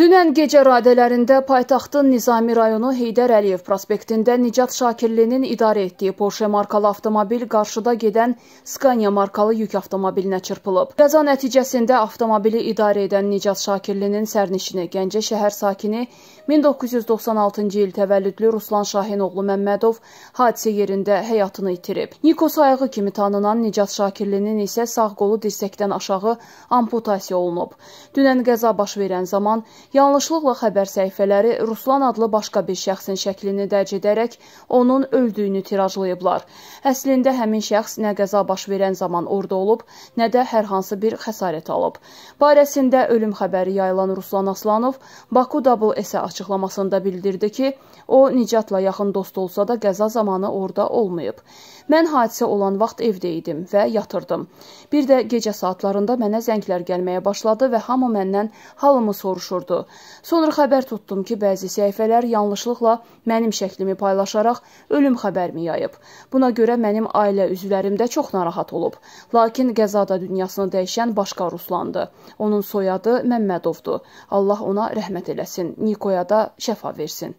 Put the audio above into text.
Dünən gecə radələrində paytaxtın Nizami rayonu Heydər Əliyev prospektində Nicat Şakirlinin idarə etdiyi Porsche markalı avtomobil qarşıda gedən Scania markalı yük avtomobilinə çırpılıb. Qəza nəticəsində avtomobili idarə edən Nicat Şakirlinin sərnişini, Gəncə şəhər sakini 1996-cı il təvəllüdlü Ruslan Şahin oğlu Məmmədov hadisə yerində həyatını itirib. Nikos ayağı kimi tanınan Nicat Şakirlinin isə sağ qolu dirsəkdən aşağı amputasiya olunub. Dünən qəza baş verən zaman Yanlışlıqla xəbər səhifələri Ruslan adlı başqa bir şəxsin şəklini dərc edərək onun öldüyünü tirajlayıblar. Əslində həmin şəxs nə qəza baş verən zaman orada olub, nə də hər hansı bir xəsarət alıb. Barəsində ölüm xəbəri yayılan Ruslan Aslanov Baku WS açıqlamasında bildirdi ki, o Nicatla yaxın dost olsa da qəza zamanı orada olmayıb. Mən hadisə olan vaxt evdə idim və yatırdım. Bir də gecə saatlarında mənə zənglər gəlməyə başladı və hamı məndən halımı soruşurdu olubdu. Sonra xəbər tutdum ki, bəzi səhifələr yanlışlıqla mənim şəklimi paylaşaraq ölüm xəbərimi yayıb. Buna görə mənim ailə üzvlərim də çox narahat olub. Lakin qəzada dünyasını dəyişən başqa Ruslandı. Onun soyadı Məmmədovdur. Allah ona rəhmət eləsin. Nikoya da şəfa versin.